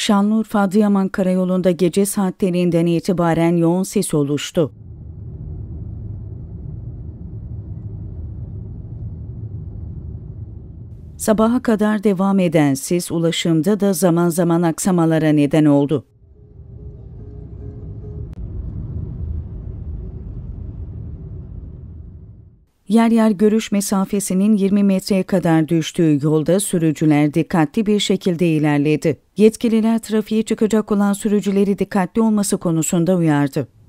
Şanlıurfa-Adıyaman karayolunda gece saatlerinden itibaren yoğun ses oluştu. Sabaha kadar devam eden sis ulaşımda da zaman zaman aksamalara neden oldu. Yer yer görüş mesafesinin 20 metreye kadar düştüğü yolda sürücüler dikkatli bir şekilde ilerledi. Yetkililer trafiğe çıkacak olan sürücüleri dikkatli olması konusunda uyardı.